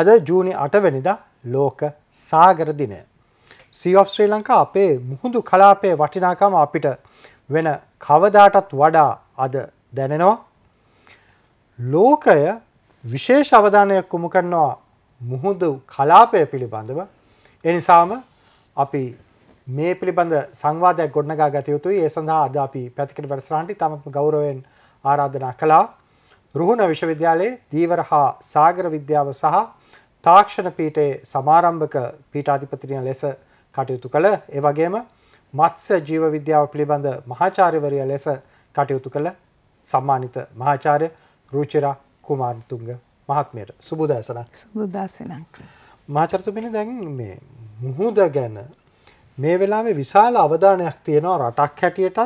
අද ජූනි අටවැනිදා ලෝක සාගර දිනය. සීෝ ශ්‍රී ලංකා අපේ මුහුදු කලාපය වටිනාකම අපිට වෙන කවදාටත් වඩා අද දැනෙනවා. ලෝකය විශේෂ අවධානයක් කුමු කරනවා මුහුදු කලාපය පිළිබඳව එනිසාම අපි මේ පිළිබඳ සංවාධයක් ගොඩනගා ගතයුතුයි ඒ සඳහා අද අපි පැතිකට වැඩසරාන්ටි තමත්ම ගෞරවෙන් ආරාධනා කලා රුහුණ විශ්වවිද්‍යාලයේ දීවර හා සාගර විද්‍යාව සහ තාක්ෂණ පීටේ සමාරම්භක පීටාධිපතිරිය ලෙස කටයුතු කළ ඒවගේම මත්ස්‍ය ජීව විද්‍යාව පිළිබඳ මහාචාර්යවරිය ලෙස කටයුතු කළ සම්මානිත මහාචාර්ය රූචිරා කුමාරතුංග මහත්මයට සුබුදසන සුබදාසන මාචරතුමිනි දැන් මේ මුහුද ගැන මේ වෙලාවේ විශාල අවධානයක් තියෙනවා රටක් හැටියටත්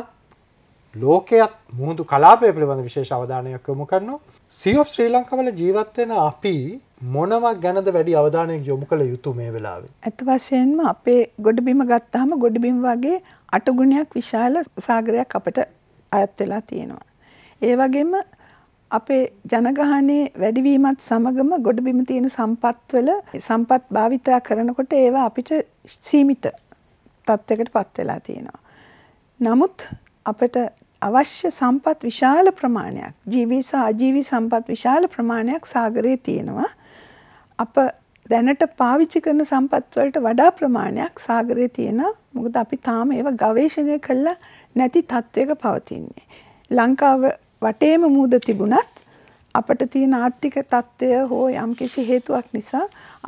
ලෝකයක් මුහුදු කලාපය පිළිබඳ විශේෂ අවධානයක් යොමු කරනවා සීෝ ශ්‍රී ලංකාවල ජීවත්වෙන අපි මොනවක් ගැනද වැඩි අවධානයක් යොමු කළ යුතු මේ වෙලාවේ. ඇත වශයෙන්ම අපේ ගොඩබිම ගත්තාම ගොඩබිම් වගේ අටගුණයක් විශාල සාගරයක් අපට අයත් වෙලා තියෙනවා. ඒ වගේම අපේ ජනගහනේ වැඩිවීමත් සමගම ගොඩබිම තියෙන සම්පත්වල සම්පත් භාවිතා කරනකොට ඒවා අපිට සීමිත තත්ත්වයකට පත් වෙලා තියෙනවා. නමුත් අපිට අවශ්‍ය සම්පත් විශාල ප්‍රමාණයක් ජීවී සහ අජීවී සම්පත් විශාල ප්‍රමාණයක් සාගරයේ තියෙනවා. අප දැනට පාවිච්චි කරන සම්පත් වලට වඩා ප්‍රමාණයක් සාගරයේ තියෙනවා. මොකද අපි තාම ඒව ගවේෂණය කළා නැති තත්වයක පවතින්නේ. ලංකාව වටේම මූද තිබුණත් අපට තියෙන ආර්ථික තත්ත්වය හෝ යම්කිසි හේතුවක් නිසා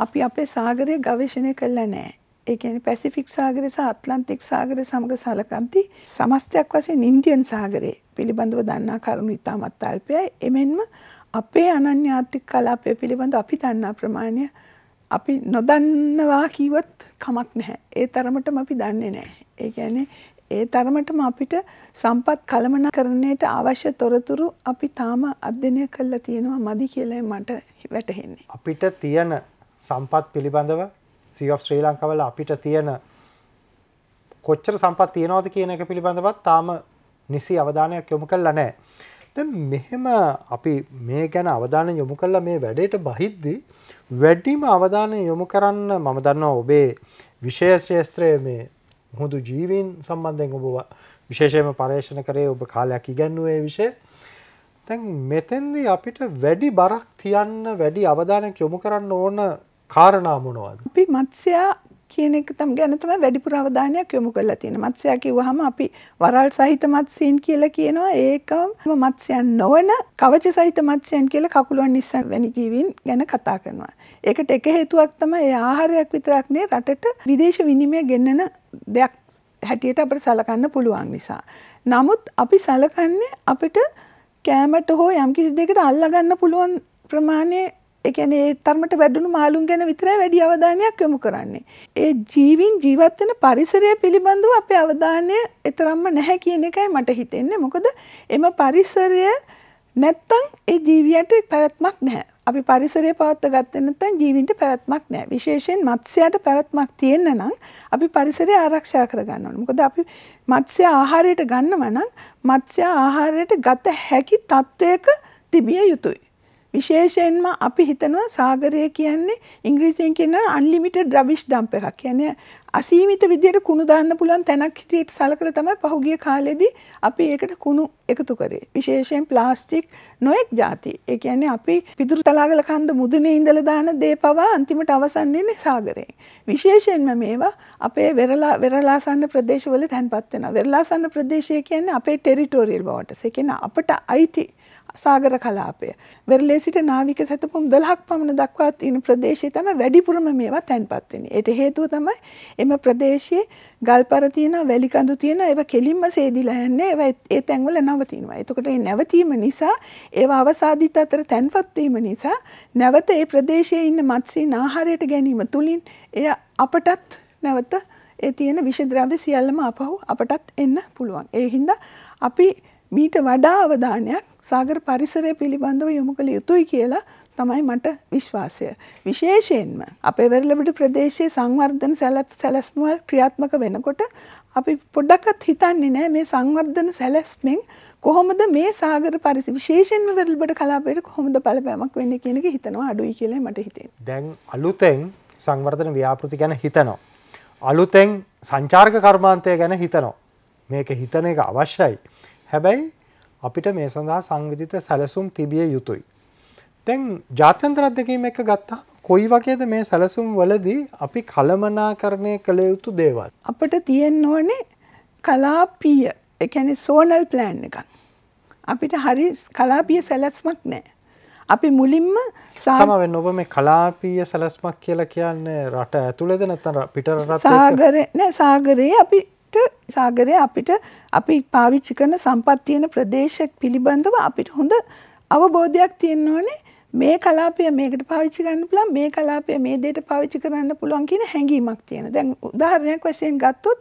අපි අපේ සාගරය ගවේෂණය කළා නැහැ. ඒ කියන්නේ පැසිෆික් සාගරය සහ ඇට්ලන්ටික් සාගරය සමග සලකන්ති සමස්තයක් වශයෙන් ඉන්දියන් සාගරයේ පිළිබඳව දන්නා කරුණු ඉතාමත් අල්පයයි. එමෙන්ම අපේ අනන්‍ය ආර්ථික කලාපය පිළිබඳ අපි දන්නා ප්‍රමාණය අපි නොදන්නවා කීවත් කමක් නැහැ. ඒ තරමටම අපි දන්නේ නැහැ. ඒ කියන්නේ ඒ තරමටම අපිට සම්පත් කළමනාකරණයට අවශ්‍ය තොරතුරු අපි තාම අධ්‍යයනය කරලා තියෙනවා මදි කියලා මට වැටහෙන්නේ. අපිට තියෙන සම්පත් පිළිබඳව සී of ශ්‍රී ලංකාවල අපිට තියෙන කොච්චර සම්පත් තියෙනවද කියන එක පිළිබඳවත් තාම නිසි අවධානයක් යොමු කරලා නැහැ. දැන් මෙහෙම අපි මේ ගැන අවධානය යොමු කරලා මේ වැඩේට බහිද්දි වැඩිම අවධානය යොමු කරන්න මම දන්නවා ඔබේ විශේෂ ශාස්ත්‍රයේ මේ මුහුදු ජීවීන් සම්බන්ධයෙන් ඔබ විශේෂයෙන්ම පර්යේෂණ කරේ ඔබ කාලයක් ඉගැන්නුවේ විශේෂ දැන් මෙතෙන්දී අපිට වැඩි බරක් තියන්න වැඩි අවධානයක් යොමු කරන්න ඕන කාරණා මොනවද? අපි මත්ස්‍යයා කියන එක තම ගැන තමයි වැඩිපුර අවධානයක් යොමු කරලා තියෙන්නේ. මත්ස්‍යයා කිව්වහම අපි වරල් සහිත මත්ස්‍යයන් කියලා කියනවා. ඒකම මත්ස්‍යයන් නොවන කවච සහිත මත්ස්‍යයන් කියලා කකුලුවන් නිස්සන් වැනි ජීවීන් ගැන කතා කරනවා. ඒකට එක හේතුවක් තමයි ඒ ආහාරයක් විතරක් නේ රටට විදේශ විනිමය ගෙන්නන දෙයක් හැටියට අපිට සලකන්න පුළුවන් නිසා. නමුත් අපි සලකන්නේ අපිට කෑමට හෝ යම්කිසි දෙයකට අල්ලා ගන්න පුළුවන් ප්‍රමාණය ඒ කියන්නේ ඒ තරමට වැඩුණු මාළුන් ගැන විතරයි වැඩි අවධානයක් යොමු කරන්නේ. ඒ ජීවීන් ජීවත් වෙන පරිසරය පිළිබඳව අපේ අවධානය එතරම්ම නැහැ කියන එකයි මට හිතෙන්නේ. මොකද එම පරිසරය නැත්තම් ඒ ජීවියට පැවැත්මක් නැහැ. අපි පරිසරය පවත්ව ගත්තේ නැත්නම් ජීවීන්ට පැවැත්මක් නැහැ. විශේෂයෙන් මත්ස්‍යයට පැවැත්මක් තියෙන්න නම් අපි පරිසරය ආරක්ෂා කරගන්න ඕනේ. මොකද අපි මත්ස්‍ය ආහාරයට ගන්නවා නම් මත්ස්‍ය ආහාරයට ගත හැකි තත්වයක තිබිය යුතුයි. විශේෂයෙන්ම අපි හිතනවා සාගරය කියන්නේ ඉංග්‍රීසියෙන් කියන අන්ලිමිටඩ් රබිෂ් ඩම්ප් එකක්. කියන්නේ අසීමිත විදියට කුණු දාන්න පුළුවන් තැනක් හිටියට සලකලා තමයි පහුගිය කාලෙදී අපි ඒකට කුණු එකතු කරේ. විශේෂයෙන් ප්ලාස්ටික් නොඑක් ಜಾති. ඒ කියන්නේ අපි පිදුරු තලාගල කන්ද මුදුනේ ඉඳලා දාන දේ පවා අන්තිමට අවසන් වෙන්නේ සාගරයෙන්. විශේෂයෙන්ම මේවා අපේ වෙරළා වෙරළාසන්න ප්‍රදේශවල තැන්පත් වෙනවා. වෙරළාසන්න ප්‍රදේශය කියන්නේ අපේ ටෙරිටෝරියල් බවට. ඒ කියන්නේ අපට අයිති සාගර කලාපය. වෙරළේ සිට නාවික සැතපුම් 12ක් පමණ දක්වා තියෙන ප්‍රදේශය තමයි වැඩිපුරම මේවා තැන්පත් වෙන්නේ. ඒට හේතුව තමයි එම ප්‍රදේශයේ ගල්පර තියෙන, වැලි කඳු තියෙන, ඒවා කෙලින්ම සේදිලා යන්නේ. ඒවා ඒ තැන්වල නවතිනවා. එතකොට මේ නැවතීම නිසා ඒවා අවසාදිත අතර තැන්පත් වීම නිසා නැවත ඒ ප්‍රදේශයේ ඉන්න මත්ස්‍යන් ආහාරයට ගැනීම තුලින් එය අපටත් නැවත ඒ තියෙන විෂද්‍රව්‍ය සියල්ලම ආපහු අපටත් එන්න පුළුවන්. ඒ හින්දා අපි මීට වඩා අවධානයක් සාගර පරිසරය පිළිබඳව යොමු කළ යුතුයි කියලා තමයි මට විශ්වාසය. විශේෂයෙන්ම අපේ වෙරළබිඩු ප්‍රදේශයේ සංවර්ධන සැලැස්මවල් ක්‍රියාත්මක වෙනකොට අපි පොඩ්ඩක්වත් හිතන්නේ නෑ මේ සංවර්ධන සැලැස්මෙන් කොහොමද මේ සාගර පරිසි විශේෂයෙන්ම වෙරළබිඩ කලාපයට කොහොමද බලපෑමක් වෙන්නේ කියන එක හිතනවා අඩුයි කියලා මට හිතෙනවා. දැන් අලුතෙන් සංවර්ධන ව්‍යාපෘති ගැන හිතනවා. අලුතෙන් සංචාරක කර්මාන්තය ගැන හිතනවා. මේක හිතන එක අවශ්‍යයි. හැබැයි අපිට මේ සඳහා සංවිධිත සැලසුම් තිබිය යුතුයි. දැන් ජාත්‍යන්තර අධ්‍යක්ීම එක ගත්තා කොයි වගේද මේ සැලසුම් වලදී අපි කළමනාකරණය කළ යුතු දේවල්. අපට තියෙන්න ඕනේ කලාපීය එකැන සෝනල් ප්ලෑන් එක. අපිට හරි කලාපිය සැලැස්මක් නෑ. අපි මුලින්ම සමවෙන් ඔබ මේ කලාපීය සැලස්මක් කියලා කියන්නේ රට ඇතුළෙද නැතර පිටර සාගරය සාගරයේ අපි සාගරය අපිට අපි පාවිච්චි කරන සම්පත් තියෙන ප්‍රදේශ පිළිබඳව අපිට හොඳ අවබෝධයක් තියෙන්න ඕනේ මේ කලාපය මේකට පාවිච්චි කරන්න පුළුවන් මේ කලාපය මේ දෙයට පාවිච්චි කරන්න පුළුවන් කියන හැඟීමක් තියෙන. දැන් උදාහරණයක් වශයෙන් ගත්තොත්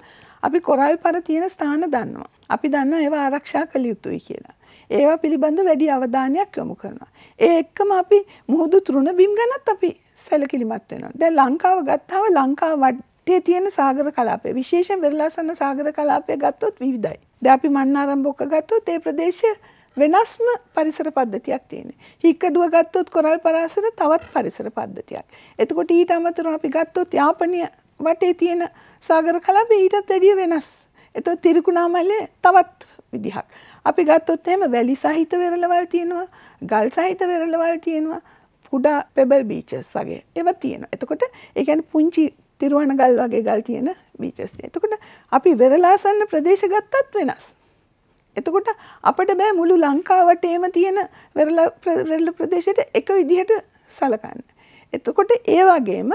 අපි කොරල් පර තියෙන ස්ථාන දන්නවා. අපි දන්නවා ඒවා ආරක්ෂා කළ යුතුයි කියලා. ඒවා පිළිබඳ වැඩි අවධානයක් යොමු කරනවා. ඒ එක්කම අපි මුහුදු තෘණ බිම් ගැනත් අපි සැලකිලිමත් වෙනවා. දැන් ලංකාව ගත්තාම ලංකාව වටේ තියෙන සාගර කලාපය විශේෂයෙන් වෙරළාසන්න සාගර කලාපය ගත්තොත් විවිධයි. දැන් අපි මන්නාරම්බොක්ක ගත්තොත් ඒ ප්‍රදේශය වෙනස්ම පරිසර පද්ධතියක් තියෙන. හික්කඩුව ගත්තොත් කොරල් පරාසර තවත් පරිසර පද්ධතියක්. එතකොට ඊට අමතරව අපි ගත්තොත් යාපනය වටේ තියෙන සාගර කලාපය ඊටත් වැඩිය වෙනස්. එතකොට තිරිකුණාමලයේ තවත් විදිහක්. අපි ගත්තොත් එහෙම වැලි සහිත වෙරළවල් තියෙනවා, ගල් සහිත වෙරළවල් තියෙනවා, කුඩා පෙබල් බීචස් වගේ. ඒවා තියෙනවා. එතකොට ඒ කියන්නේ පුංචි තිරුවන ගල් වගේ ගල් තියෙන බීචස්ය. එතකොට අපි වෙරලාසන්න ප්‍රදේශ ගත්තත් වෙනස්. එතකොට අපට බෑ මුළු ලංකාවටේම තියෙන වෙරල ප්‍රදේශයට එක විදිහට සලකන්න. එතකොට ඒ වගේම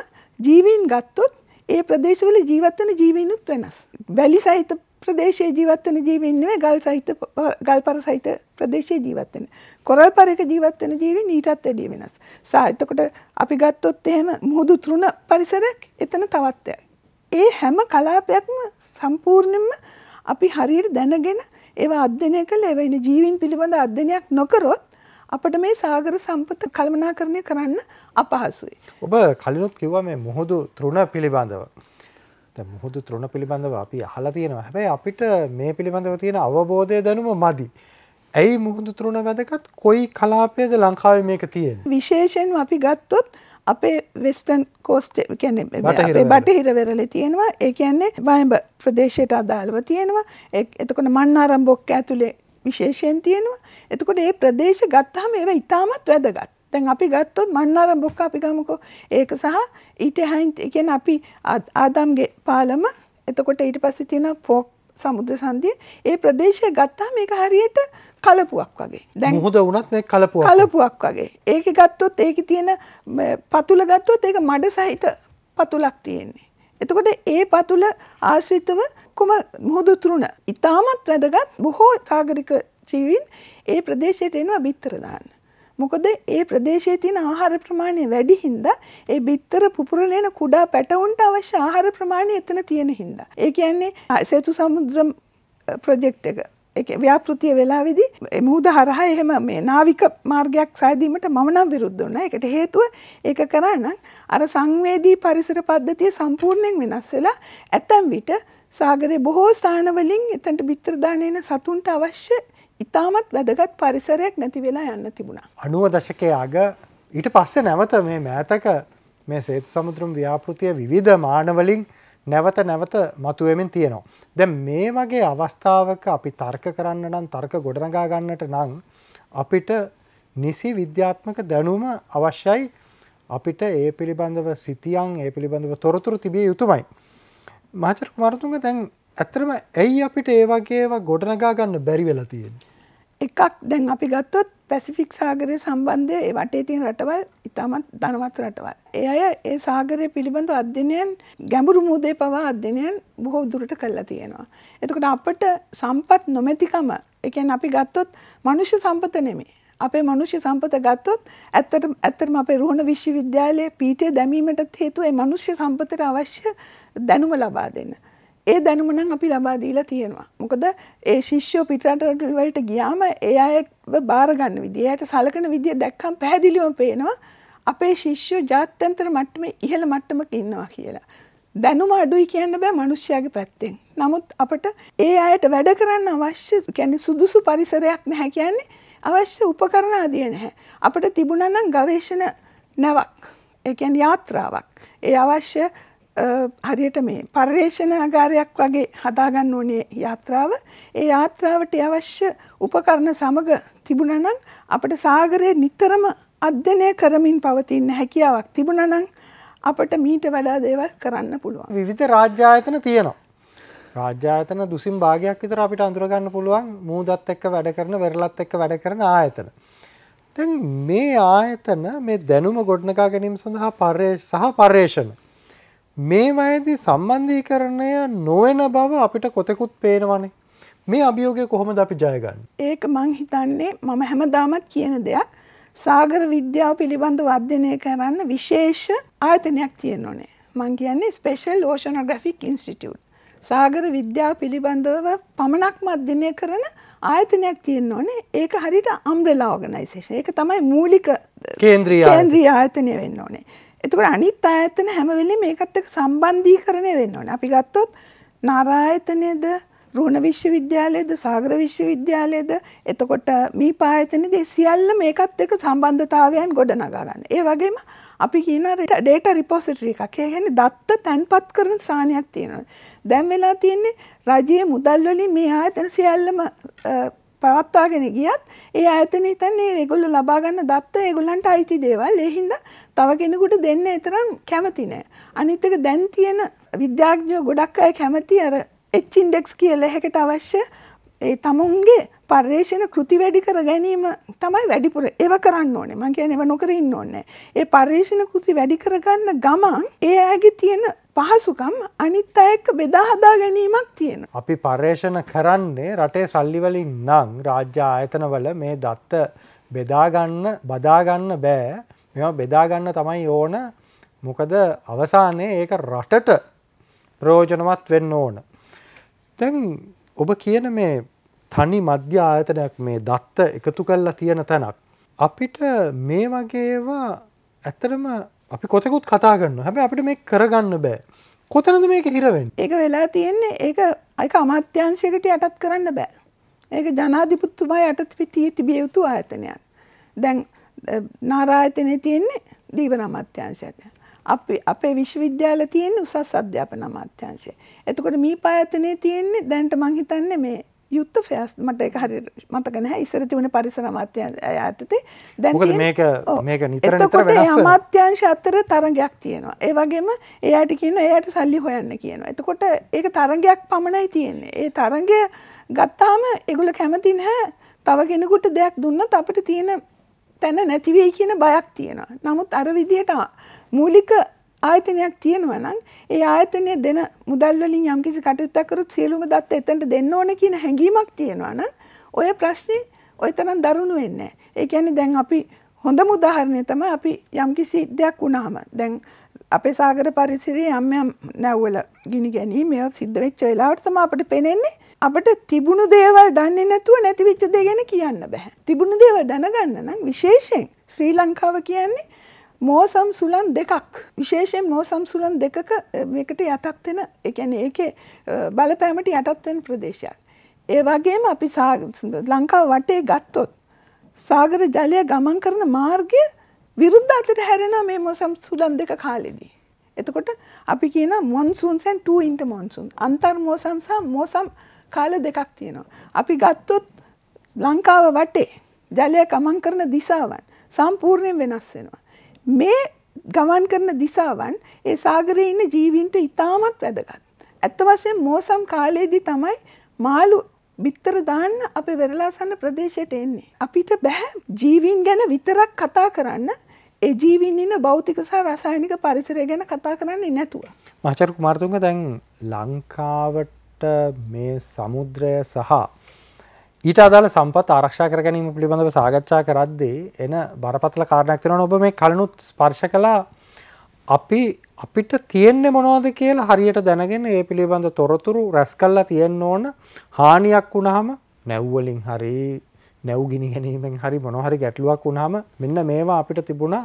ජීවීන් ගත්තොත් ඒ ප්‍රදේශවල ජීවත්වන ජීවීනුත් වෙනස්. වැලි සහිත ප්‍රදේශයේ ජීවත් වෙන ජීවීන් නෙවෙයි ගල් සහිත ගල්පර සහිත ප්‍රදේශයේ ජීවත් වෙන. කොරල් පරයක ජීවත් වෙන ජීවීන් ඊටත් වැඩිය වෙනස්. සා එතකොට අපි ගත්තොත් එහෙම මුහුදු තෘණ පරිසරයක් එතන තවත් ඒ හැම කලාපයක්ම සම්පූර්ණයෙන්ම අපි හරියට දැනගෙන ඒවා අධ්‍යයනය කළ එවැනි ජීවීන් පිළිබඳ අධ්‍යයනයක් නොකරොත් අපට මේ සාගර සම්පත කළමනාකරණය කරන්න අපහසුයි. ඔබ කලිනුත් කිව්වා මේ මුහුදු තෘණ පිළිබඳව මුහුදු තෘුණ පිළිබඳව අපි අහලා තියෙනවා හැබැයි අපිට මේ පිළිබඳව තියෙන අවබෝධය දැනුම මදි. ඇයි මුහුදු තෘුණ වැදකත් කොයි කලාපයද ලංකාවේ මේක තියෙන. විශේෂයෙන් අපි ගත්තොත් අපේ වෙස්ටන් කෝස්ට බටහිර වෙරලි තියෙනවා ඒ කියන්නේ බයඹ ප්‍රදේශයට අදාළව තියෙනවා එතකොට මන්නාරම් බොක්ක ඇතුළේ විශේෂයෙන් තියෙනවා එතකොට ඒ ප්‍රදේශ ගත්තහම ඒව ඉතාමත් වැදගත්. දැන් අපි ගත්තොත් මන්නාරම් බොක්ක අපි ගමුකෝ. ඒක සහ ඊට හැයින් කියන්නේ අපි ආදම්ගේ පාලම එතකොට ඊට පස්සේ තියෙන පොක් සමුද්‍ර සංදිය ඒ ප්‍රදේශය ගත්තා මේක හරියට කලපුවක් වගේ දැන් මුහුද වුණත් මේ කලපුවක් කලපුවක් වගේ ඒක ගත්තොත් ඒකේ තියෙන පතුල ගත්තොත් ඒක මඩ සහිත පතුලක් තියෙන්නේ එතකොට ඒ පතුල ආශ්‍රිතව කොම මුහුදු තුරුණ ඊටමත් වැදගත් බොහෝ සාගරික ජීවීන් ඒ ප්‍රදේශයට එනවා බිත්තර දාන්න මොකද ඒ ප්‍රදේශයේ තියෙන ආහාර ප්‍රමාණය වැඩි හින්දා ඒ බිත්තර පුපුරන එන කුඩා පැටවුන්ට අවශ්‍ය ආහාර ප්‍රමාණය එතන තියෙන හින්දා. ඒ කියන්නේ සේතු සමුද්‍ර ප්‍රොජෙක්ට් එක ව්‍යාපෘතිය වෙලාවෙදි මුහද හරහා එහෙම මේ නාවික මාර්ගයක් සයදීමට මම නම් විරුද්ධ වුණා. ඒකට හේතුව ඒක කරා නම් අර සංවේදී පරිසර පද්ධතිය සම්පූර්ණයෙන් වෙනස් වෙලා ඇතැම් විට සාගරේ බොහෝ ස්ථානවලින් එතනට බිත්තර දාන එන සතුන්ට අවශ්‍ය ඉතාමත් වැදගත් පරිසරයක් නැති වෙලා යන්න තිබුණා. අනුව දශකය අග ඊට පස්ස නැවත මේ මෑතක මේ සේතු සමුතුරුම් ව්‍යාපෘතිය විධ මානවලින් නැවත නැවත මතුවමින් තියෙනවා. දැ මේ වගේ අවස්ථාවක අපි තර්ක කරන්න නම් තර්ක ගොඩනගා ගන්නට නං අපිට නිසි විද්‍යාත්මක දැනුම අවශ්‍යයි අපිට ඒ පිළිබඳව සිතියන් ඒ පිළිබඳව තොරතුරු තිබිය යුතුමයි. මාචර කුමරතුන්ග දැන් ඇතරම ඇයි අපිට ඒ වගේ ගොඩනගා ගන්න බැරි වෙලා තියෙන්නේ. එකක් දැන් අපි ගත්තොත් පැසිෆික් සාගරය සම්බන්ධය වටේ තියෙන රටවල් ඉතාමත් ධනවත් රටවල්. ඒ අය ඒ සාගරය පිළිබඳ අධ්‍යනයන් ගැඹුරු මුදේ පවා අධ්‍යනයන් බොහෝ දුරට කල්ලා තියෙනවා. එතකට අපට සම්පත් නොමැතිකම එකන් අපි ගත්තොත් මනුෂ්‍ය සම්පත නෙමේ. අපේ මනුෂ්‍ය සම්පත ගත්තොත් ඇත්තට ඇත්තරම අපේ රුහණ විශ්වවිද්‍යාලයේ පීටය දැමීමටත් හේතුව ඒ මනුෂ්‍ය සම්පතට අවශ්‍ය දැනුම ලබා දෙන්න. ඒ දැනුම නම් අපි ලබා දීලා තියෙනවා. මොකද ඒ ශිෂ්‍යෝ පිටරට වලට ගියාම ඒ අයව බාර ගන්න විදිය, එයාට සලකන විදිය දැක්කම පැහැදිලිවම පේනවා අපේ ශිෂ්‍යෝ ජාත්‍යන්තර මට්ටමේ ඉහළ මට්ටමක ඉන්නවා කියලා. දැනුම අඩුයි කියන්න බෑ මිනිස්යාගේ පැත්තෙන්. නමුත් අපට ඒ අයට වැඩ කරන්න අවශ්‍ය කියන්නේ සුදුසු පරිසරයක් නැහැ කියන්නේ අවශ්‍ය උපකරණ ආදිය නැහැ. අපිට තිබුණා නම් ගවේෂණ නැවක්. ඒ කියන්නේ යාත්‍රාවක්. ඒ අවශ්‍ය හරියට මේ පර්යේෂණාගාරයක් වගේ හදාගන්න ඕනේ යාත්‍රාව. ඒ යාත්‍රාවට අවශ්‍ය උපකරණ සමග තිබුණා නම් අපිට සාගරයේ නිතරම අධ්‍යයනය කරමින් පවතින හැකියාවක් තිබුණා නම් අපිට මීට වඩා දේවල් කරන්න පුළුවන්. විවිධ රාජ්‍ය ආයතන තියෙනවා. රාජ්‍ය ආයතන දුසින් භාගයක් විතර අපිට අඳුර ගන්න පුළුවන් මූදත් එක්ක වැඩ කරන, වෙරළත් එක්ක වැඩ කරන ආයතන. දැන් මේ ආයතන මේ දැනුම ගොඩනගා ගැනීම සඳහා පර්යේෂ සහ පර්යේෂණ මේ වයදි සම්බන්ධීකරණය නොවෙන බව අපිට කොතෙකුත් පේනවනේ මේ අභියෝගය කොහොමද අපි ජයගන්න. ඒක මං හිතන්නේ මම හැමදාමත් කියන දෙයක් සාගර විද්‍යාව පිළිබඳ වර්ධනය කරන්න විශේෂ ආයතනයක් තියෙන ඕනේ. මං කියන්නේ ස්පේෂල් ඕෂනොග්‍රෆික් ඉන්ස්ටිටියුට්. සාගර විද්‍යාව පිළිබඳව පමණක්ම අධ්‍යයනය කරන ආයතනයක් තියෙන්න ඕනේ. ඒක හරියට අම්බ්‍රෙලා ඕගනයිසේෂන්. ඒක තමයි මූලික කේන්ද්‍රීය ආයතනය වෙන්න ඕනේ. එතකොට අනිත් ආයතන හැම වෙලේ මේකත් එක්ක සම්බන්ධීකරණය වෙන්න ඕනේ. අපි ගත්තොත් නාරායතනයේද රුණ විශ්වවිද්‍යාලයේද සාගර විශ්වවිද්‍යාලයේද එතකොට මේ පායතනයේද සියල්ල මේකත් එක්ක සම්බන්ධතාවයන් ගොඩනගා ගන්න. ඒ වගේම අපි කියන data repository එකක්. ඒ කියන්නේ දත්ත තැන්පත් කරන සානියක් තියෙනවා. දැන් වෙලා තියෙන්නේ රජයේ මුදල් වලින් මේ ආයතන සියල්ලම පවත්වාගෙන ගියත් ඒ ආයතන හිතන්නේ ඒගොල්ලෝ ලබා ගන්න දත්ත ඒගොල්ලන්ට අයිති දේවල්. ඒ හින්දා තව කෙනෙකුට දෙන්න තරම් කැමති නෑ. අනිත් එක දැන් තියෙන විද්‍යාඥයෝ ගොඩක් අය කැමති අර H index කියලා එකකට අවශ්‍ය ඒ තමුන්ගේ පර්යේෂණ කෘති වැඩි කර ගැනීම තමයි වැඩිපුර ඒව කරන්න ඕනේ. මං කියන්නේ ඒව නොකර ඉන්න ඕනේ. ඒ පර්යේෂණ කෘති වැඩි කරගන්න ගමන් ඒ ඇගේ තියෙන පහසුකම් අනිත් අයෙක් බෙදා හදා ගැනීමක් තියෙන. අපි පර්යේෂණ කරන්නේ රටේ සල්ලිවලින් නං රාජ්‍ය ආයතනවල මේ දත්ත බෙදාගන්න බදාගන්න බෑ මෙම බෙදාගන්න තමයි ඕන මොකද අවසානයේ ඒක රටට ප්‍රෝජනවත් වෙන්න ඕන. තැන් ඔබ කියන මේ තනි මධ්‍ය ආයතනයක් මේ දත්ත එකතු කල්ලා තියෙන තැනක්. අපිට මේ වගේවා ඇතරම අපි කොතකුත් කතා කරන්න හැබ අපිට මේ කරගන්න බෑ කොතනද මේක හිරවෙන් ඒක වෙලා තියෙන්නේ ඒක අයික අමාත්‍යංශයකට යටත් කරන්න බෑ ඒක ජනාධිපත්තුමා යටත් පිටිය තිබිය යුතු ආයතනයක් දැන් නාරායතනය තියෙන්නේ දීවන අමාත්‍යංශයට අපි අපේ විශ්වවිද්‍යාල තියෙන උසස් අධ්‍යාපන අමාත්‍යංශය එතකොට මී පායතනය තියෙන්නේ දැන්ට මංහිතන්නේ මේ යුත්ත ෆෑස් මට එක හරි මතකන ඉස්සර තිබුණ පරිසර අමාත්‍ය ඇතතේ දැන් මේක මේක නිතරකොට අමාත්‍යංශ අත්තර තරගයක් තියෙනවා ඒ වගේම එයාට කියන එයට සල්ලි හොයන්න කියනවා එතකොට ඒක තරගයක් පමණයි තියෙන්නේ ඒ තරගය ගත්තාම එගුල කැමති නැහැ තව කෙනෙකුට දෙයක් දුන්නත් අපිට තියෙන තැන නැතිවෙයි කියන බයක් තියෙනවා නමුත් අර විදිහට මූලික ආයතනයක් තියෙනවා නම් ඒ ආයතනය දෙන මුදල් වලින් යම්කිසි කටයුත්තක් කරොත් සියලුම දත්ත එතනට දෙන්න ඕනේ කියන හැඟීමක් තියෙනවා නම් ඔය ප්‍රශ්නේ ඔය තරම් දරුණු වෙන්නේ නැහැ. ඒ කියන්නේ දැන් අපි හොඳම උදාහරණය තමයි අපි යම්කිසි දෙයක් වුණාම දැන් අපේ සාගර පරිසරයේ යම් යම් නැව්වල ගිනි ගැනීම ඒවා සිද්ධ වෙච්ච වෙලාවට තමයි අපිට පේන්නේ අපිට තිබුණු දේවල් දන්නේ නැතුව නැති වෙච්ච දේ ගැන කියන්න බෑ. තිබුණු දේවල් දැනගන්න නම් විශේෂයෙන් ශ්‍රී ලංකාව කියන්නේ මෝසම් සුලන් දෙකක් විශේෂයෙන් මෝසම් සුලන් දෙකක මේකට යටත් වෙන ඒ කියන්නේ ඒකේ බලපෑමට යටත් වෙන ප්‍රදේශයක්. ඒ වගේම අපි ලංකාව වටේ ගත්තොත් සාගර ජලය ගමන් කරන මාර්ගය විරුද්ධ අතට හැරෙනවා මේ මෝසම් සුලන් දෙක කාලෙදී. එතකොට අපි කියන මොන්සූන්ස් and two inter monsoon අන්තර් මෝසම් සහ මෝසම් කාල දෙකක් තියෙනවා. අපි ගත්තොත් ලංකාව වටේ ජලය ගමන් කරන දිශාවන් සම්පූර්ණයෙන් වෙනස් වෙනවා. මේ ගමන් කරන දිසාවන් ඒ සාගරයේ ඉන්න ජීවීන්ට ඉතාමත් වැදගත්. ඇත්ත වශයෙන් මෝසම් කාලයේදී තමයි මාළු බිත්තර දාන්න අපේ වෙරළාසන්න ප්‍රදේශයට එන්නේ. අපිට බෑ ජීවීන් ගැන විතරක් කතා කරන්න ඒ ජීවීන් ඉන්න භෞතික සහ රසායනික පරිසරය ගැන කතා කරන්නේ නැතුව. මහාචාර්ය කුමාරතුංග දැන් ලංකාවට මේ සමුද්‍රය සහ ඊට අදාළ සම්පත් ආරක්ෂා කර ගැනීම පිළිබඳව සාගච්ඡා කරද්දී එන බරපතල කාරණයක් වෙනවා ඔබ මේ කලනුත් ස්පර්ශ කළා අපි අපිට තියෙන්නේ මොනවද කියලා හරියට දැනගෙන ඒ පිළිබඳ තොරතුරු රැස් කරලා තියෙන්න ඕන හානියක් වුණාම නැව් වලින් හරි නැව් ගිනි ගැනීමෙන් හරි මොනවා හරි ගැටලුවක් වුණාම මෙන්න මේවා අපිට තිබුණා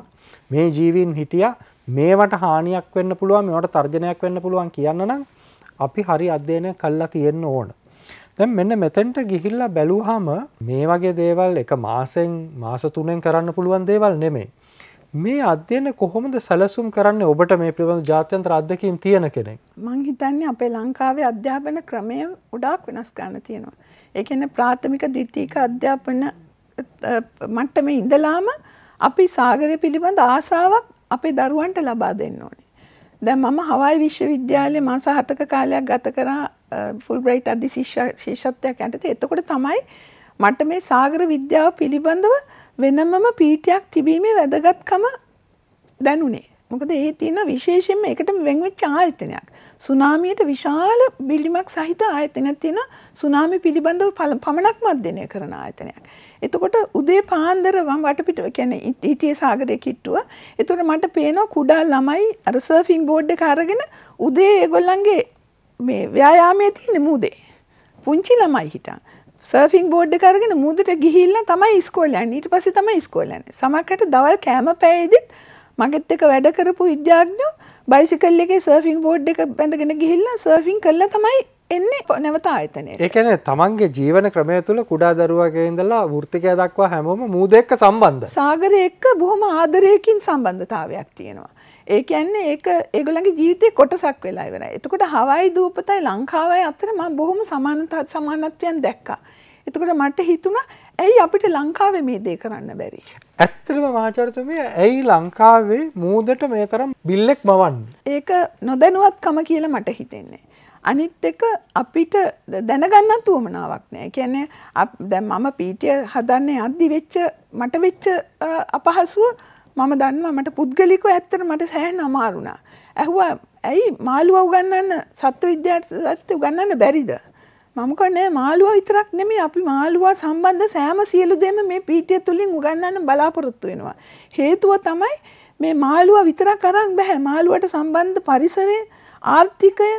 මේ ජීවීන් හිටියා මේවට හානියක් වෙන්න පුළුවන් මේවට තර්ජනයක් වෙන්න පුළුවන් කියන්න නම් අපි හරි අධ්‍යයනය කළා තියෙන්න ඕන දැන් මෙන්න මෙතෙන්ට ගිහිල්ලා බැලුවාම මේ වගේ දේවල් එක මාසෙන් මාස 3ෙන් කරන්න පුළුවන් දේවල් නෙමෙයි. මේ අධ්‍යයන කොහොමද සැලසුම් කරන්න ඔබට මේ පිළිබඳ ජාත්‍යන්තර අධ්‍යක්ෂින් තියෙන කෙනෙක්? මං හිතන්නේ අපේ ලංකාවේ අධ්‍යාපන ක්‍රමය ගොඩාක් වෙනස් ගන්න තියෙනවා. ඒ කියන්නේ ප්‍රාථමික ද්විතීක අධ්‍යාපන මට්ටමේ ඉඳලාම අපි සාගරය පිළිබඳ ආසාවක් අපේ දරුවන්ට ලබා දෙන්න ඕනේ. දැන් මම හවයි විශ්වවිද්‍යාලයේ මාස 7ක කාලයක් ගත කරා ෆුල්බ්‍රයිට් අධි ශිෂ්ෂත්වයක් ඇටත එතකොට තමයි මට මේ සාගර විද්‍යාව පිළිබඳව වෙනමම පීටයක් තිබීමේ වැදගත්කම දැනුනේ. මොකද ඒ තියෙන විශේෂයෙන්ම ඒකට වෙන්වෙච්ච ආයතනයක්. සුනාමියට විශාල බිලිමක් සහිත ආයතනයක් තියෙන සුනාමි පිළිබඳව පමණක් මධ්‍යනය කරන ආයතනයක්. එතකොට උදේ පාන්දර වම් වටපිට කියන්නේ හිටියේ සාගරයේ කිට්ටුව. එතකොට මට පේනවා කුඩා ළමයි අර සර්ෆින් බෝඩ් එක අරගෙන උදේ ඒගොල්ලන්ගේ මේ ව්‍යායාමයේ තියෙන මූදේ. පුංචි ළමයි හිටන්. සර්ෆින් බෝඩ් එක අරගෙන මුහුදට ගිහිල්ලා තමයි ඉස්කෝලේ යන්නේ. ඊට පස්සේ තමයි ඉස්කෝලේ යන්නේ. සමහරකට දවල් කෑම පැයෙදිත් මගෙත් එක වැඩ කරපු විද්‍යාඥයෝ බයිසිකල් එකේ සර්ෆින් බෝඩ් එක බැඳගෙන ගිහිල්ලා සර්ෆින් කළා තමයි එන්නේ නැවත ආයතනයේ. ඒ කියන්නේ තමන්ගේ ජීවන ක්‍රමය තුළ කුඩා දරුවාගේ ඉඳලා වෘත්තිකය දක්වා හැමෝම මූද එක්ක සම්බන්ධ. සාගරය එක්ක බොහොම ආදරයකින් සම්බන්ධතාවයක් තියෙනවා. ඒ කියන්නේ ඒක ඒගොල්ලන්ගේ ජීවිතේ කොටසක් වෙලා ඉවරයි. එතකොට හවයි දූපතයි ලංකාවයි අතර මම බොහොම සමානතාව සමානත්වයන් දැක්කා. එතකොට මට හිතුණා ඇයි අපිට ලංකාවේ මේ දේ කරන්න බැරි? ඇත්තටම මහාචාර්යතුමිය ඇයි ලංකාවේ මූදට මේ තරම් බිල්ලෙක් මවන්නේ? ඒක නොදැනුවත්කම කියලා මට හිතෙන්නේ. අනිත් එක අපිට දැනගන්නත් උවමනාවක් නෑ. කියන්නේ දැන් මම පීටිය හදන්න යද්දි වෙච්ච මට වෙච්ච අපහසුව මම දන්නවා මට පුද්ගලිකව ඇත්තට මට සෑහෙන අමාරුණා. ඇහුවා ඇයි මාළුවා උගන්වන්න සත්ත්ව විද්‍යාවට උගන්වන්න බැරිද? මම කන්නේ මාළුවා විතරක් නෙමෙයි අපි මාළුවා සම්බන්ධ සෑම සියලු දෙම මේ පීඨය තුලින් උගන්වන්න බලාපොරොත්තු වෙනවා. හේතුව තමයි මේ මාළුවා විතරක් අරන් බෑ. මාළුවට සම්බන්ධ පරිසරය, ආර්ථිකය,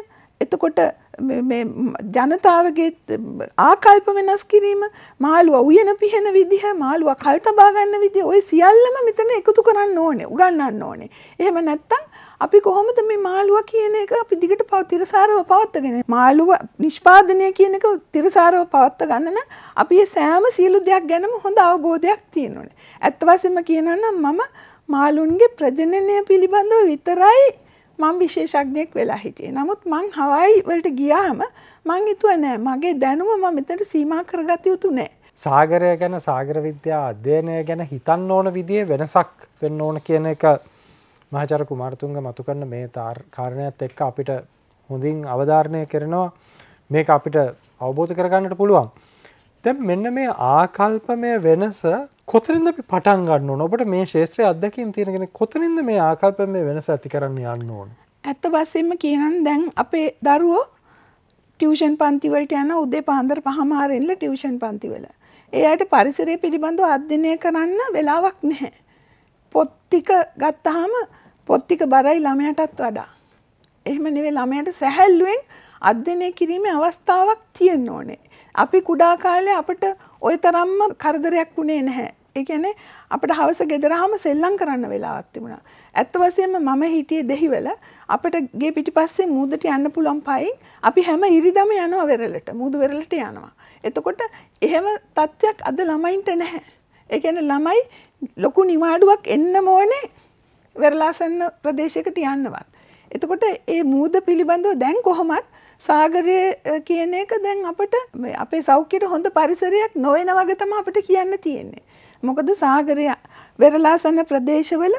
එතකොට ජනතාවගේ ආකල්ප වෙනස් කිරීම මාළුව උයන පිහෙන විදිහ මාළුව කල් තබා ගන්න විදිහ ওই සියල්ලම මෙතන එකතු කරන්න ඕනේ උගන්වන්න ඕනේ. එහෙම නැත්නම් අපි කොහොමද මේ මාළුව කියන එක අපි දිගට තිරසාරව පවත්වාගෙන මාළුව නිෂ්පාදනය කියන එක තිරසාරව පවත්වා ගන්න නම් අපි සෑම සියලු දෙයක් ගැනම හොඳ අවබෝධයක් තියෙන්න ඕනේ. ඇත්ත වශයෙන්ම කියනවා නම් මම මාළුන්ගේ ප්‍රජනනය පිළිබඳව විතරයි මං විශේෂඥයෙක් වෙලා හිටියේ. නමුත් මං හවයි වලට ගියාම මං හිතුවා නෑ මගේ දැනුම මම මෙතනට සීමා කරගත යුතු නෑ. සාගරය ගැන සාගර විද්‍යා අධ්‍යයනය ගැන හිතන්න ඕන විදිහේ වෙනසක් වෙන්න ඕන කියන එක මහාචාර කුමාරතුංග මතු කරන මේ කාරණයත් එක්ක අපිට හොඳින් අවධාරණය කරනවා මේක අපිට අවබෝධ කරගන්නට පුළුවන්. තැන් මෙන්න මේ ආකල්පමය වෙනස කොතරින්ද අපි පටන් ගන්න නොබට මේ ශේත්‍රය අදකින් තියෙනගෙන කොතරින්ද මේ ආකල්ප මේ වෙනස ඇති කරන්න යන්න ඕන. ඇත්ත බස්සෙන්ම කියනන් දැන් අපේ දරුවෝ ටියෂන් පන්තිවලට යන උදේ පහන්දර පහමාරෙන්ල ටියෂන් පන්තිවල. ඒ අයට පරිසරය පිළිබඳව අධ්‍යනය කරන්න වෙලාවක් නැහැ. පොත්තික ගත්තහම පොත්තික බරයි ළමයටත් වඩා. එහෙම නෙවෙයි ළමයට සැහැල්ලුවෙන් අධ්‍යනය කිරීමේ අවස්ථාවක් තියෙන්න ඕනේ. අපි කුඩා කාලේ අපට ওই තරම්ම කරදරයක් වුණේ නැහැ. ඒගැනේ අපට හවස ගෙදරහම සෙල්ලං කරන්න වෙලාවත් තිබුණා. ඇත්ත වසයෙන්ම මම හිටියේ දෙහිවල අපට ගේ පිටි පස්සේ මුූදට යන්න පුළන් පයින් අපි හැම ඉරිදම යනවා වෙරලට මුදු වෙරලට යනවා. එතකොට එහෙම තත්ත්වයක් අද ළමයින්ට නැහැ. ඒගැන ළමයි ලොකු නිවාඩුවක් එන්න මෝනේ වෙරලාසන්න ප්‍රදේශකට යන්නවත්. එතකොට ඒ මූද පිළිබඳව දැන් කොහොමත් සාගරය කියන එක දැන් අපට අපේ සෞඛ්‍යයට හොඳ පරිසරයක් නොවන වගේ තමයි අපිට කියන්න තියෙන්නේ. මොකද සාගරය වෙරළාසන ප්‍රදේශවල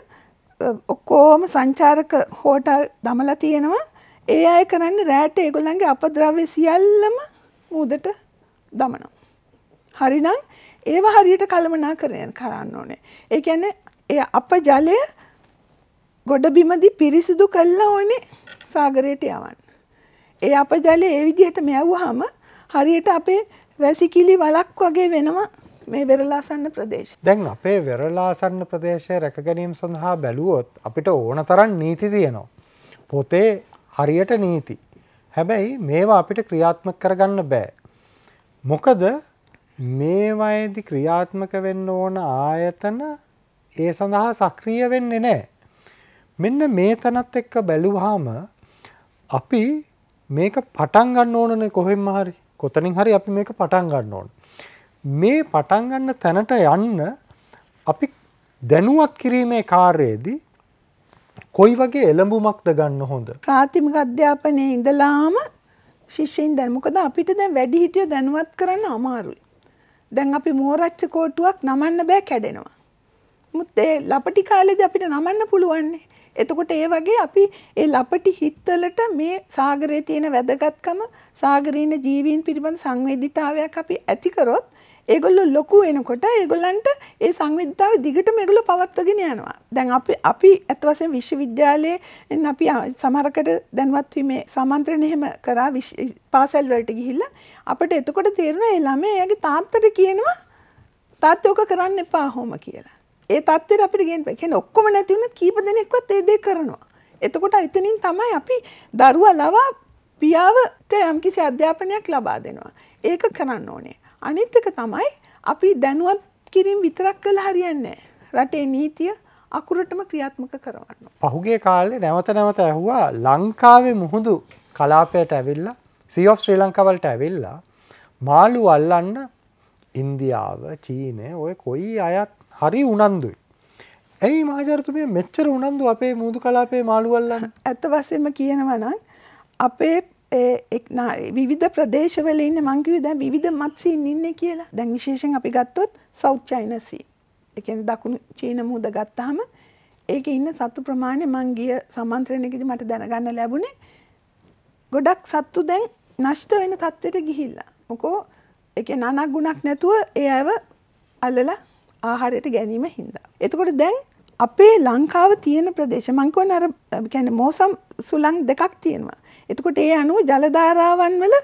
ඔක්කොම සංචාරක හෝටල් දමලා තියෙනවා. ඒ අය කරන්නේ රැට ඒගොල්ලන්ගේ අපද්‍රව්‍ය සියල්ලම මූදට දමනවා. හරිනම් ඒව හරියට කළමනාකරණය කරන්න ඕනේ. ඒ කියන්නේ ඒ අප ජලය ගොඩබිමදි පිරිසිදු කළා ඕනේ සාගරයට යවන්න. ඒ අපජලය ඒ විදිහට මෙවුවාම හරියට අපේ වැසිකිලි වලක් වගේ වෙනවා මේ වෙරලාසන්න ප්‍රදේශ. දැන් අපේ වෙරලාසන්න ප්‍රදේශය රැකගැනීම සඳහා බැලුවොත් අපිට ඕන තරන් නීති තියෙනවා. පොතේ හරියට නීති. හැබැයි මේවා අපිට ක්‍රියාත්මක කරගන්න බෑ. මොකද මේවයදි ක්‍රියාත්මක වෙන්න ඕන ආයතන ඒ සඳහා සක්‍රිය වෙන්නේ නෑ. මෙන්න මේ තනත් එක්ක බැලුවාම අපි මේක පටන් ගන්න ඕනනේ කොහෙන්ම හරි කොතනින් හරි අපි මේක පටන් ගන්න ඕන. මේ පටන් ගන්න තැනට යන්න අපි දැනුවත් කිරීමේ කාර්යයේදී කොයි වගේ එළඹුමක්ද ගන්න හොඳ? ප්‍රාථමික අධ්‍යාපනයේ ඉඳලාම ශිෂ්‍යයින් දැන් මොකද අපිට දැන් වැඩිහිටියෝ දැනුවත් කරන්න අමාරුයි. දැන් අපි මෝරච්ච කෝටුවක් නමන්න බෑ කැඩෙනවා. මුත් ඒ ලපටි කාලේදී අපිට නමන්න පුළුවන්නේ. එතකොට ඒ වගේ අපි ඒ ලපටි හිත්වලට මේ සාගරයේ තියෙන වැදගත්කම සාගරීන ජීවීන් පිළිබඳ සංවේදීතාවයක් අපි ඇති කරොත් ඒගොල්ලෝ ලොකු වෙනකොට ඒගොල්ලන්ට ඒ සංවිධාව දිගටම ඒගොල්ලෝ පවත්වගෙන යනවා. දැන් අපි අපි අත් වශයෙන් විශ්වවිද්‍යාලයෙන් අපි සමහරකට දැන්වත් මේ සමන්ත්‍රණ එහෙම කරා පාසල් වලට ගිහිල්ලා අපිට එතකොට තේරුණා ඒ ළමයා එයාගේ තාත්තට කියනවා තාත්තා ඔක කරන්න එපා හොම කියලා. ඒ තත්ත්වයට අපිට ගෙන්න කියන්නේ ඔක්කොම නැති වුණත් කීප දෙනෙක්වත් ඒ දේ කරනවා. එතකොට එතනින් තමයි අපි දරුවා ලවා පියාවට යම්කිසි අධ්‍යාපනයක් ලබා දෙනවා. ඒක කරන්න ඕනේ. අනිත් එක තමයි අපි දැනුවත් කිරීම විතරක් කළා හරියන්නේ රටේ නීතිය අකුරටම ක්‍රියාත්මක කරවන්න. පහුගේ කාලේ නැවත නැවත ඇහුවා ලංකාවේ මුහුදු කලාපයට ඇවිල්ලා සීෝ ශ්‍රී ලංකාවලට ඇවිල්ලා මාළු අල්ලන්න ඉන්දියාව චීනය ඔය කොයි අයත් හරි උනන්දුයි. ඇයි මහාචාර්යතුමිය මෙච්චර උනන්දු අපේ මුහුදු කලාපේ මාළුවල්ලන් ඇත්ත වශයෙන්ම කියනවා නම් අපේ විවිධ ප්‍රදේශවල ඉන්න මං කිව්වේ දැන් විවිධ මත්ස්‍යීන් ඉන්නේ කියලා. දැන් විශේෂයෙන් අපි ගත්තොත් සවුත් චයිනා සී. ඒ කියන්නේ දකුණු චීන මුහුද ගත්තාම ඒකේ ඉන්න සත්තු ප්‍රමාණය මං ගිය සම්මන්ත්‍රණයකදී මට දැනගන්න ලැබුණේ ගොඩක් සත්තු දැන් නෂ්ට වෙන තත්ත්වයට ගිහිල්ලා. මොකෝ ඒකේ නානක් ගුණක් නැතුව ඒ අයව අල්ලලා ආහාරයට ගැනීම හින්දා. එතකොට දැන් අපේ ලංකාව තියෙන ප්‍රදේශ මං කියන්නේ අර කියන්නේ මෝසම් සුළං දෙකක් තියෙනවා. එතකොට ඒ අනුව ජල ධාරාවන් වල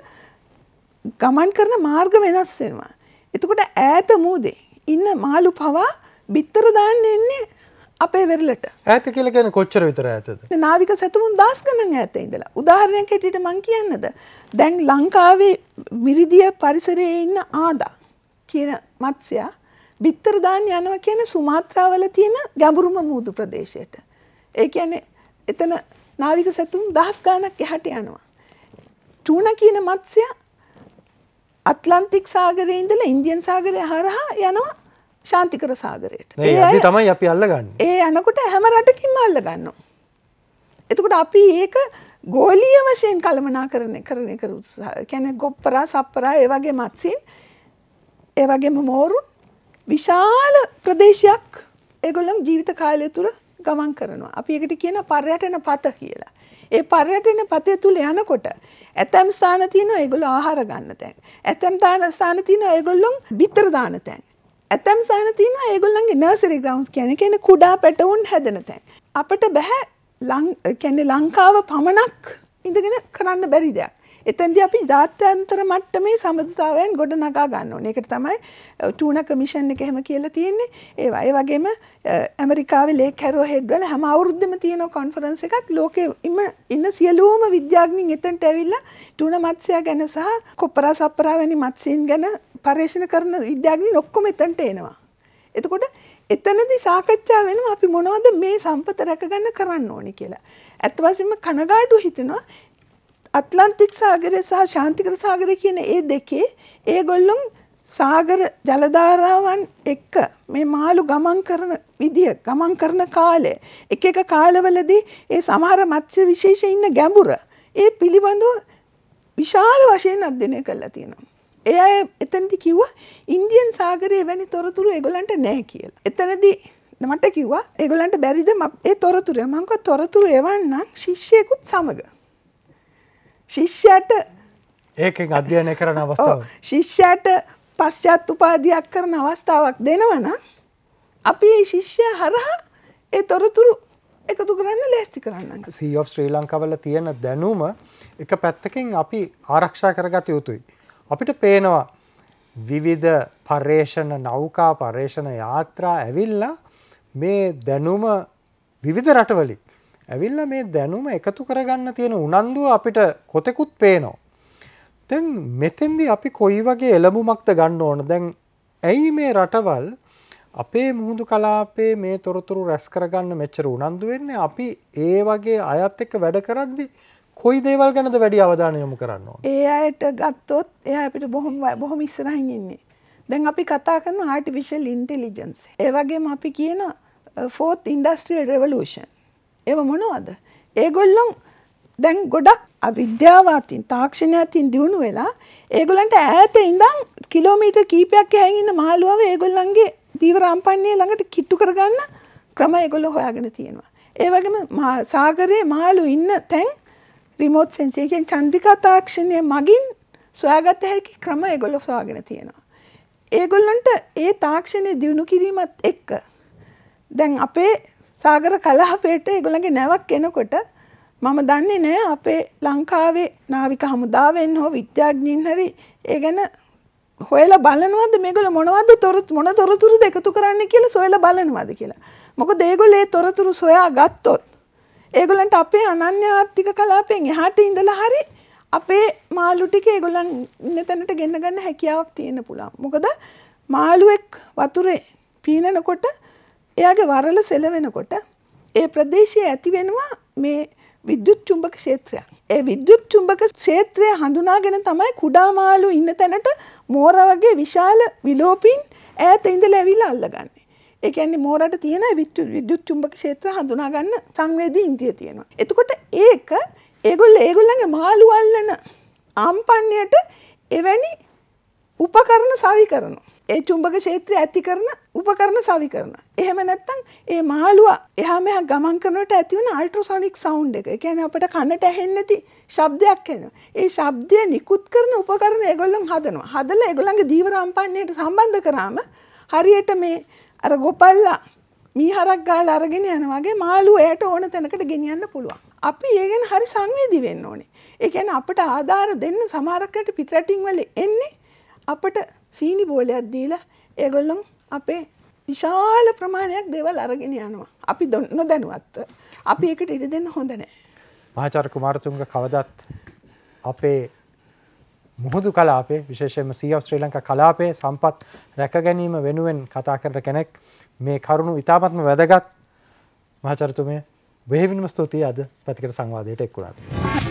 ගමන් කරන මාර්ග වෙනස් වෙනවා. එතකොට ඈත මූදේ ඉන්න මාළු පවා බිත්තර දාන්න එන්නේ අපේ වෙරලට ඇත කියල කියන කොච්චර විතර ඇතද නාවික සැතුමුන් දස් ගනන් ඇත ඉඳලා උදාහරණයක් හැටියට මං කියන්නද දැන් ලංකාවේ මිරිදිය පරිසරයේ ඉන්න ආදා කියන මත්ස්‍යයා බිත්තර දාන්න යනවා කියන්නේ සුමාත්‍රාවල තියෙන ගැඹුරුම මුහුදු ප්‍රදේශයට. ඒ කියන්නේ එතන නාවික සතුන් දහස් ගාණක් එහාට යනවා. ටූන කියන මත්ස්‍ය අත්ලන්තික් සාගරයේ ඉඳලා ඉන්දියන් සාගරය හරහා යනවා ශාන්තිකර සාගරයට. ඒ තමයි අපි අල්ලගන්නේ. ඒ යනකොට හැම රටකින්ම අල්ලගන්නවා. එතකොට අපි ඒක ගෝලීය වශයෙන් කළමනාකරණය කරන එක උත්සාහය. කියන්නේ ගොප්පරා, සප්පරා ඒ වගේ මත්ස්‍යන් ඒ වගේම මෝරුන් විශාල ප්‍රදේශයක් ඒගොල්ලන් ජීවිත කාලය තුර ගමන් කරනවා. අපි එකට කියන පර්යටන පත කියලා. ඒ පර්යටන පතය තුළ යනකොට ඇතැම් ස්ථාන තියෙන ඒගොල්ලෝ ආහාර ගන්න තැන්. ඇතැම් දාන ස්ථාන තියෙන ඒගොල්ලොන් බිත්තර දාන තැන්. ඇතැම් ස්ථාන තියෙන ඒගොල්ලන්ගේ නර්සරි ග්‍රවුන්ඩ්ස් කියන්නේ කියන්නේ කුඩා පැටවුන් හැදෙන තැන්. අපිට බෑ කියන්නේ ලංකාව පමණක් ඉඳගෙන කරන්න බැරි දෙයක්. එතැන්දි අපි ජාත්‍යන්තර මට්ටමේ සමඳතාවයන් ගොඩ නගා ගන්න ඕනේ. ඒකට තමයි ටූන කමිෂන් එක එහෙම කියලා තියෙන්නේ. ඒවා ඒ වගේම ඇමරිකාවේ ලේක් හැරෝ හෙඩ් වල හැම අවුරුද්දෙම තියෙන කොන්ෆරන්ස් එකක් ලෝකෙ ඉම ඉන්න සියලුම විද්‍යාඥයින් එතනට ඇවිල්ලා ටූන මත්ස්‍යයා ගැන සහ කොපරා සප්පරා වැනි මත්ස්‍යයන් ගැන පර්යේෂණ කරන විද්‍යාඥයින් ඔක්කොම එතනට එනවා. එතකොට එතනදි සාකච්ඡා වෙනවා අපි මොනවද මේ සම්පත රැකගන්න කරන්න ඕනි කියලා. ඇත්ත වශයෙන්ම කනගාටු හිතෙනවා අත්ලන්තික් සාගරය සහ ශාන්තිකර සාගරය කියන ඒ දෙකේ ඒගොල්ලොම් සාගර ජලධාරාවන් එක්ක මේ මාළු ගමන් කරන විදිය ගමන් කරන කාලය එක එක කාලවලදී ඒ සමහර මත්ස්‍ය විශේෂ ඉන්න ගැඹුර ඒ පිළිබඳව විශාල වශයෙන් අධ්‍යයනය කරලා තියෙනවා. ඒ අය එතනදී කිව්වා ඉන්දියන් සාගරයේ වැනි තොරතුරු ඒගොල්ලන්ට නැහැ කියලා. එතනදී මට කිව්වා ඒගොල්ලන්ට බැරිද ඒ තොරතුරු මං කිව්වා තොරතුරු එවන්නම් ශිෂ්‍යයෙකුත් සමග ශිෂ්‍යයට ඒකෙන් අධ්‍යයනය කරන අවස්ථාව ශිෂ්‍යයට පශ්චාත් උපාධයක් කරන අවස්ථාවක් දෙනවන අපි ඒ ශිෂ්‍ය හරහා ඒ තොරතුරු එකතු කරන්න ලේස්ති කරන්න සීෝ ශ්‍රී ලංකාවල තියෙන දැනුම එක පැත්තකින් අපි ආරක්ෂා කරගත යුතුයි. අපිට පේනවා විවිධ පර්යේෂණ නෞකා පර්යේෂණ යාත්‍රා ඇවිල්ලා මේ දැනුම විවිධ රටවලින් ඇවිල්ලා මේ දැනුම එකතු කරගන්න තියෙන උනන්දුව අපිට කොතෙකුත් පේනවා. දැන් මෙතෙන්දි අපි කොයි වගේ එළඹුමක්ද ගන්න ඕන දැන් ඇයි මේ රටවල් අපේ මුහුදු කලාපේ මේ තොරතුරු රැස් කරගන්න මෙච්චර උනන්දු වෙන්නේ අපි ඒ වගේ අයත් එක්ක වැඩ කරද්දි කොයි දේවල් ගැනද වැඩි අවධානය යොමු කරන්න ඕන. ඒ අයට ගත්තොත් එයා අපිට බොහොම බොහොම ඉස්සරහින් ඉන්නේ. දැන් අපි කතා කරන ආටිෆිෂල් ඉන්ටෙලිජන්ස්. ඒ වගේම අපි කියන ෆෝත් ඉන්ඩස්ට්‍රියල් රෙවලූෂන්. ඒව මොනවද? ඒගොල්ලොන් දැන් ගොඩක් අවිද්‍යාවතින් තාක්ෂණයතින් දියුණු වෙලා ඒගොල්ලන්ට ඈත ඉඳන් කිලෝමීටර් කීපයක් යහින් ඉන්න මහලුවව ඒගොල්ලන්ගේ දීව රාම්පන්නේ ළඟට කිට්ටු කරගන්න ක්‍රම ඒගොල්ලෝ හොයාගෙන තියෙනවා. ඒ වගේම සාගරයේ මහලු ඉන්න තැන් රිමෝට් සෙන්සර් එකෙන් චන්ද්‍රිකා තාක්ෂණය මගින් සොයාගත හැකි ක්‍රම ඒගොල්ලෝ හොයාගෙන තියෙනවා. ඒගොල්ලන්ට ඒ තාක්ෂණය දියුණු කිරීමත් එක්ක දැන් අපේ සාගර කලාපයට ඒගොල්ලන්ගේ නැවක් එනකොට මම දන්නේ නෑ අපේ ලංකාවේ නාවික හමුදාවෙන් හෝ විද්‍යාඥයින් හරි ඒ ගැන හොයලා බලනවද මේගොල්ලෝ මොනවද තොරතු මොන තොරතුරුද එකතු කරන්න කියලා සොයලා බලනවද කියලා. මොකද ඒගොල්ලෝ ඒ තොරතුරු සොයා ගත්තොත් ඒගොල්ලන්ට අපේ අනන්‍ය ආර්ථික කලාපයෙන් එහාට ඉඳලා හරි අපේ මාළු ටික ඒගොල්ලන් මෙතනට ගෙන්න ගන්න හැකියාවක් තියෙන්න පුළුවන්. මොකද මාළුවෙක් වතුරේ පීනනකොට එයාගේ වරල සෙලවෙනකොට ඒ ප්‍රදේශයේ ඇතිවෙනවා මේ විද්‍යුත් චුම්බක ක්ෂේත්‍රයක්. ඒ විද්‍යුත් චුම්බක ක්ෂේත්‍රය හඳුනාගෙන තමයි කුඩා මාළු ඉන්න තැනට මෝර වගේ විශාල විලෝපින් ඈත ඉඳලා ඇවිල්ලා අල්ලගන්නේ. ඒ කියන්නේ මෝරට තියෙන විද්‍යුත් චුම්බක ක්ෂේත්‍ර හඳුනා ගන්න සංවේදී ඉන්ද්‍රිය තියෙනවා. එතකොට ඒක ඒගොල්ලෝ ඒගොල්ලන්ගේ මාළු අල්ලන ආම්පන්නයට එවැනි උපකරණ සවි කරනවා. ඒ චුම්බක ක්ෂේත්‍රය ඇති කරන උපකරණ සවි කරන. එහෙම නැත්තම් ඒ මාළුව එහා මෙහා ගමන් කරනකොට ඇතිවන අල්ට්‍රොසොනික් සවුන්ඩ් එක. ඒ කියන්නේ අපිට කනට ඇහෙන්නේ නැති ශබ්දයක් එනවා. ඒ ශබ්දය නිකුත් කරන උපකරණ ඒගොල්ලන් හදනවා. හදලා ඒගොල්ලන්ගේ ජීව රාම්පන්නයට සම්බන්ධ කරාම හරියට මේ අර ගොපල්ලා මීහරක් ගාලා අරගෙන යන වගේ මාළුව එයට ඕන තැනකට ගෙනියන්න පුළුවන්. අපි ඒ ගැන හරි සංවේදී වෙන්න ඕනේ. ඒ කියන්නේ අපිට ආධාර දෙන්න සමහරකට පිටරටින් වල එන්නේ අපිට සීනි බෝලයක් දීලා ඒගොල්ලොන් අපේ විශාල ප්‍රමාණයක් දේවල් අරගෙන යනවා. අපි දොන්න දැනුවත්. අපි එකට ඉඩ දෙන්න හොඳ නෑ. මහාචාර්ය කුමාරතුංග කවදත් අපේ මුහුදු කලාපේ විශේෂයෙන්ම සීව ශ්‍රී ලංකා කලාපයේ සම්පත් රැක ගැනීම වෙනුවෙන් කතා කරන කෙනෙක් මේ කරුණු ඉතාමත්ම වැදගත් මහාචාර්යතුමේ වෙහෙවින්ම ස්තුතියි අද පැතිකඩ සංවාදයට එක් වුණාට.